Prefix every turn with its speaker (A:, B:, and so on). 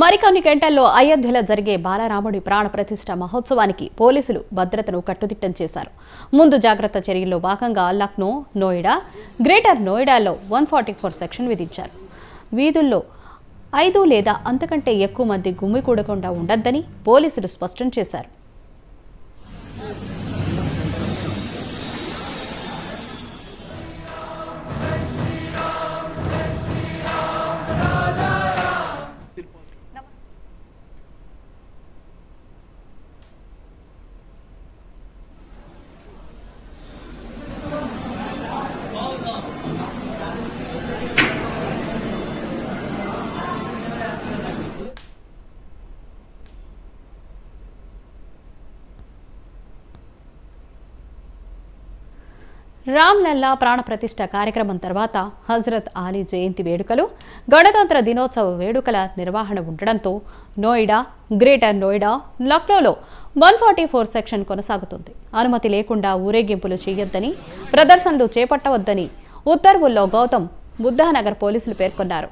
A: మరికొన్ని గంటల్లో అయోధ్యలో జరిగే బాలరాముడి ప్రతిష్ట మహోత్సవానికి పోలీసులు భద్రతను కట్టుదిట్టం చేశారు ముందు జాగ్రత్త చర్యల్లో భాగంగా లక్నో నోయిడా గ్రేటర్ నోయిడాలో వన్ ఫార్టీ ఫోర్ సెక్షన్ విధించారు వీధుల్లో ఐదు లేదా అంతకంటే ఎక్కువ మంది గుమ్మికూడకుండా ఉండొద్దని పోలీసులు స్పష్టం చేశారు రామ్లల్లా ప్రతిష్ట కార్యక్రమం తర్వాత హజరత్ ఆలీ జయంతి వేడుకలు గణతంత్ర దినోత్సవ వేడుకల నిర్వహణ ఉండడంతో నోయిడా గ్రేటర్ నోయిడా లక్నోలో వన్ ఫార్టీ ఫోర్ సెక్షన్ కొనసాగుతుంది అనుమతి లేకుండా ఊరేగింపులు చేయొద్దని ప్రదర్శనలు చేపట్టవద్దని ఉత్తర్వుల్లో గౌతమ్ బుద్ధానగర్ పోలీసులు పేర్కొన్నారు